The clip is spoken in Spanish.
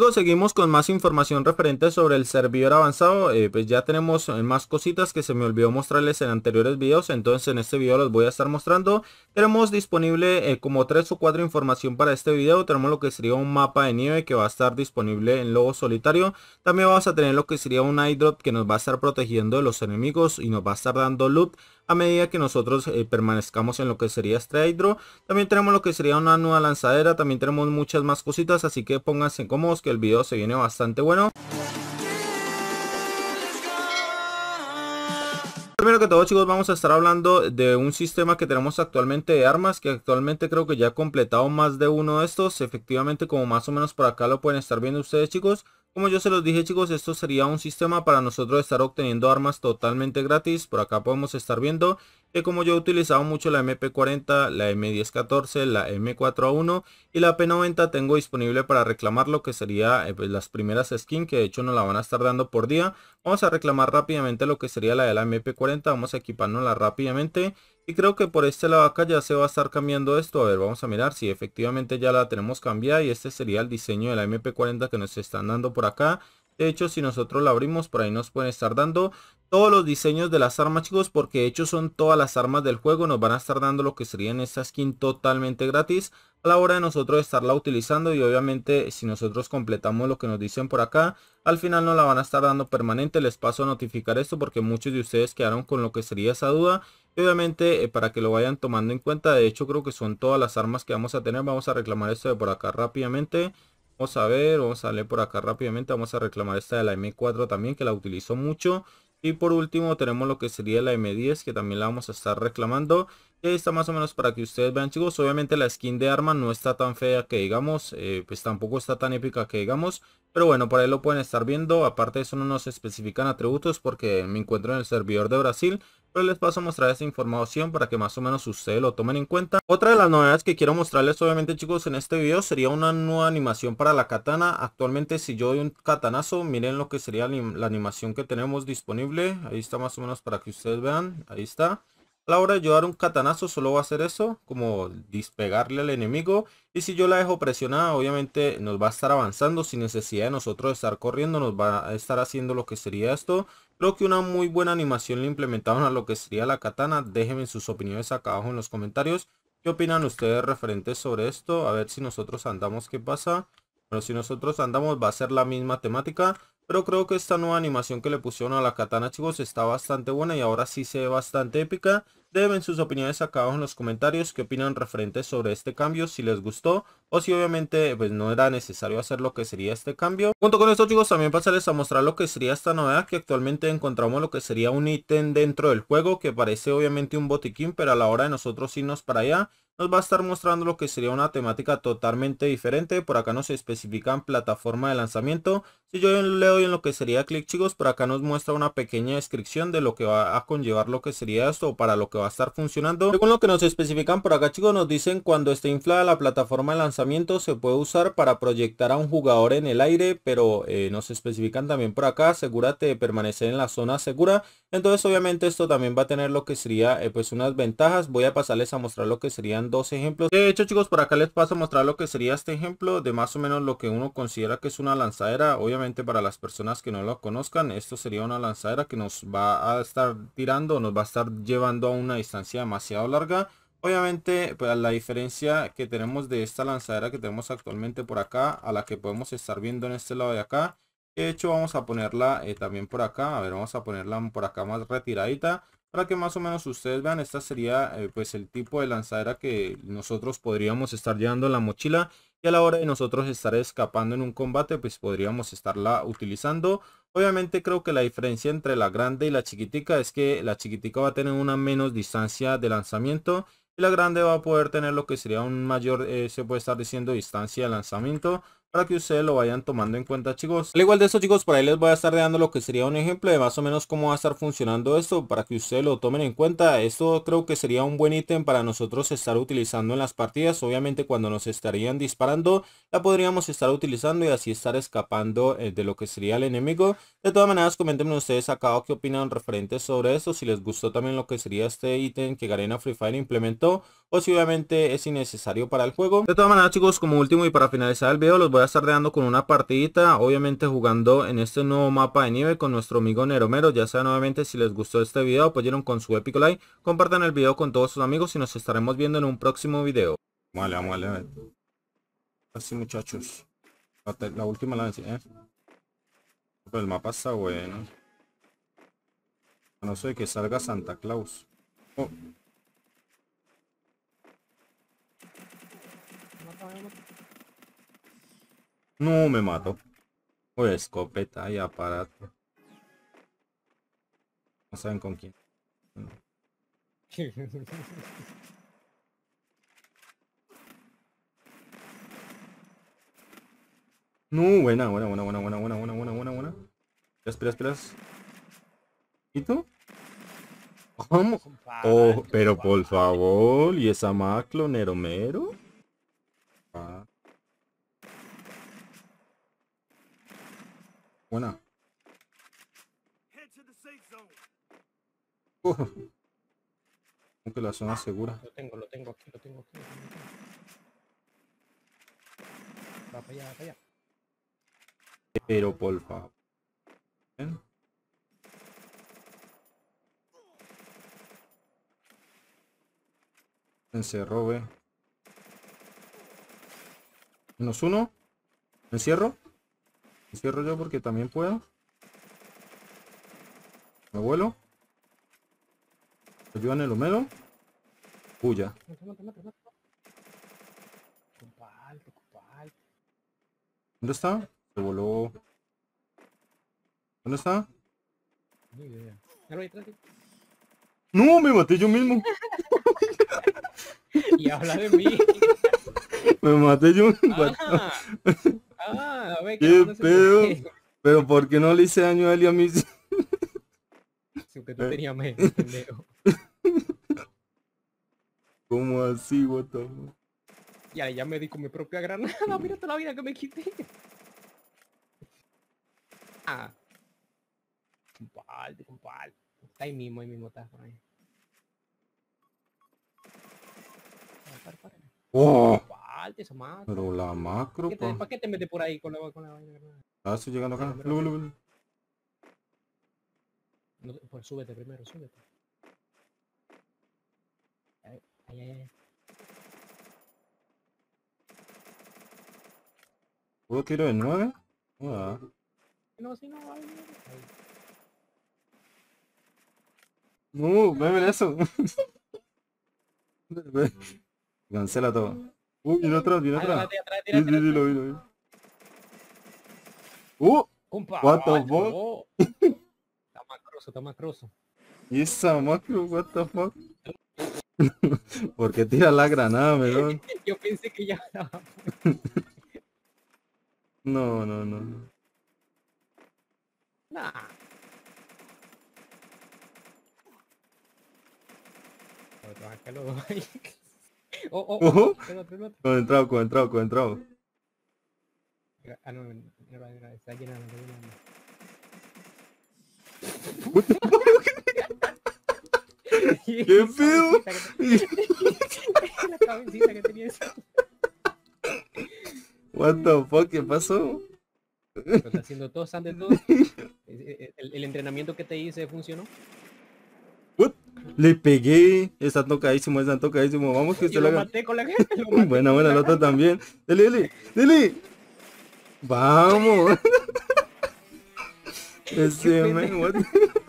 luego seguimos con más información referente sobre el servidor avanzado, eh, pues ya tenemos eh, más cositas que se me olvidó mostrarles en anteriores videos, entonces en este video los voy a estar mostrando. Tenemos disponible eh, como 3 o 4 información para este video, tenemos lo que sería un mapa de nieve que va a estar disponible en lobo solitario, también vamos a tener lo que sería un eyedrop que nos va a estar protegiendo de los enemigos y nos va a estar dando loot a medida que nosotros eh, permanezcamos en lo que sería este También tenemos lo que sería una nueva lanzadera, también tenemos muchas más cositas, así que pónganse cómodos que el video se viene bastante bueno. Primero que todo chicos vamos a estar hablando de un sistema que tenemos actualmente de armas que actualmente creo que ya ha completado más de uno de estos efectivamente como más o menos por acá lo pueden estar viendo ustedes chicos como yo se los dije chicos, esto sería un sistema para nosotros estar obteniendo armas totalmente gratis. Por acá podemos estar viendo que como yo he utilizado mucho la MP40, la M1014, la M4A1 y la P90 tengo disponible para reclamar lo que sería eh, pues, las primeras skins que de hecho nos la van a estar dando por día. Vamos a reclamar rápidamente lo que sería la de la MP40, vamos a equiparnosla rápidamente y creo que por este lado acá ya se va a estar cambiando esto, a ver vamos a mirar si efectivamente ya la tenemos cambiada y este sería el diseño de la MP40 que nos están dando por acá. De hecho, si nosotros la abrimos, por ahí nos pueden estar dando todos los diseños de las armas, chicos. Porque de hecho son todas las armas del juego. Nos van a estar dando lo que en esta skin totalmente gratis. A la hora de nosotros estarla utilizando. Y obviamente, si nosotros completamos lo que nos dicen por acá. Al final nos la van a estar dando permanente. Les paso a notificar esto porque muchos de ustedes quedaron con lo que sería esa duda. Y obviamente, eh, para que lo vayan tomando en cuenta. De hecho, creo que son todas las armas que vamos a tener. Vamos a reclamar esto de por acá rápidamente. Vamos a ver, vamos a leer por acá rápidamente. Vamos a reclamar esta de la M4 también, que la utilizo mucho. Y por último tenemos lo que sería la M10, que también la vamos a estar reclamando está más o menos para que ustedes vean chicos obviamente la skin de arma no está tan fea que digamos eh, pues tampoco está tan épica que digamos pero bueno por ahí lo pueden estar viendo aparte de eso no nos especifican atributos porque me encuentro en el servidor de Brasil pero les paso a mostrar esa información para que más o menos ustedes lo tomen en cuenta. Otra de las novedades que quiero mostrarles obviamente chicos en este video sería una nueva animación para la katana. Actualmente si yo doy un katanazo, miren lo que sería la animación que tenemos disponible. Ahí está más o menos para que ustedes vean, ahí está. A la hora de llevar un katanazo solo va a hacer eso, como despegarle al enemigo. Y si yo la dejo presionada, obviamente nos va a estar avanzando sin necesidad de nosotros estar corriendo. Nos va a estar haciendo lo que sería esto. Creo que una muy buena animación le implementaron a lo que sería la katana. Déjenme sus opiniones acá abajo en los comentarios. ¿Qué opinan ustedes referentes sobre esto? A ver si nosotros andamos, ¿qué pasa? Pero si nosotros andamos va a ser la misma temática. Pero creo que esta nueva animación que le pusieron a la katana chicos está bastante buena y ahora sí se ve bastante épica. Deben sus opiniones acá abajo en los comentarios qué opinan referentes sobre este cambio, si les gustó o si obviamente pues no era necesario hacer lo que sería este cambio. Junto con esto chicos también pasarles a mostrar lo que sería esta novedad que actualmente encontramos lo que sería un ítem dentro del juego que parece obviamente un botiquín pero a la hora de nosotros irnos para allá nos va a estar mostrando lo que sería una temática totalmente diferente. Por acá no nos especifican plataforma de lanzamiento. Si yo le doy en lo que sería clic chicos, por acá nos muestra una pequeña descripción de lo que va a conllevar lo que sería esto para lo que va a estar funcionando. Según lo que nos especifican por acá chicos, nos dicen cuando esté inflada la plataforma de lanzamiento se puede usar para proyectar a un jugador en el aire, pero eh, nos especifican también por acá, asegúrate de permanecer en la zona segura. Entonces obviamente esto también va a tener lo que sería eh, pues unas ventajas. Voy a pasarles a mostrar lo que serían dos ejemplos. De hecho chicos, por acá les paso a mostrar lo que sería este ejemplo de más o menos lo que uno considera que es una lanzadera. Obviamente para las personas que no lo conozcan, esto sería una lanzadera que nos va a estar tirando, nos va a estar llevando a una distancia demasiado larga. Obviamente, pues, la diferencia que tenemos de esta lanzadera que tenemos actualmente por acá, a la que podemos estar viendo en este lado de acá. De hecho, vamos a ponerla eh, también por acá. A ver, vamos a ponerla por acá más retiradita. Para que más o menos ustedes vean, esta sería eh, pues el tipo de lanzadera que nosotros podríamos estar llevando la mochila y a la hora de nosotros estar escapando en un combate pues podríamos estarla utilizando obviamente creo que la diferencia entre la grande y la chiquitica es que la chiquitica va a tener una menos distancia de lanzamiento y la grande va a poder tener lo que sería un mayor eh, se puede estar diciendo distancia de lanzamiento para que ustedes lo vayan tomando en cuenta chicos al igual de eso chicos por ahí les voy a estar dando lo que sería un ejemplo de más o menos cómo va a estar funcionando esto para que ustedes lo tomen en cuenta esto creo que sería un buen ítem para nosotros estar utilizando en las partidas obviamente cuando nos estarían disparando la podríamos estar utilizando y así estar escapando eh, de lo que sería el enemigo de todas maneras comenten ustedes acá qué opinan referentes sobre esto si les gustó también lo que sería este ítem que Garena Free Fire implementó o si obviamente es innecesario para el juego de todas maneras chicos como último y para finalizar el video los voy a a estar dando con una partidita, obviamente jugando en este nuevo mapa de nieve con nuestro amigo Neromero. Ya sea nuevamente si les gustó este video, apoyaron con su épico like, compartan el video con todos sus amigos y nos estaremos viendo en un próximo video. Vale, Así muchachos. La última la el mapa está bueno. No sé que salga Santa Claus. Oh. No, me mato. O escopeta y aparato. No saben con quién. No. buena, buena, buena, buena, buena, buena, buena, buena, buena. Espera, espera, espera. ¿Y tú? ¿Cómo? Oh, pero por favor, ¿y esa macloneromero? mero? Buena. Aunque la zona segura. Lo tengo, lo tengo aquí, lo tengo aquí. Lo tengo Va para allá, va para allá. Pero por favor. ¿Ven? Encerró, ve. Menos uno. Encierro. Cierro yo porque también puedo. Me vuelo. en el homero. ¿Dónde está? Se voló. ¿Dónde está? No, me maté yo mismo. y habla de mí. me maté yo. mismo. Ah, a ¿Qué pedo? Pero ¿por qué no le hice daño a él y a mí? si usted eh. tenía menos, pendejo. ¿Cómo así, Y Ya, ya me di con mi propia granada, mira toda la vida que me quité. Ah. Compadre, compadre. Está ahí mismo, ahí mismo está por ahí. Oh. Pero la macro, ¿Para qué te, metes por ahí con la, con la vaina? Ah, estoy llegando acá. pues súbete primero, súbete. Ay, ay, ay. ¿Puedo tirar el 9? No, si no, ¡Uh! No, beben eso. Cancela todo. Uh, viene atrás, viene atrás. Sí, sí, sí, Uh, what the fuck. está macroso, está macroso. Y esa macro, what the fuck. ¿Por qué tira la granada, melón? Yo pensé que ya No, no, no. Nah. Otro, Oh, oh, oh. entrao, con entrao. Ah, no, a está ¡Qué What the fuck, ¿qué pasó? está pues haciendo todo, todo. el entrenamiento que te hice funcionó. Le pegué, está tocadísimo, está tocadísimo. Vamos que usted lo, Maté con la gente, lo buena, el otro también. ¡Lili! ¡Lili! Vamos. Ese man,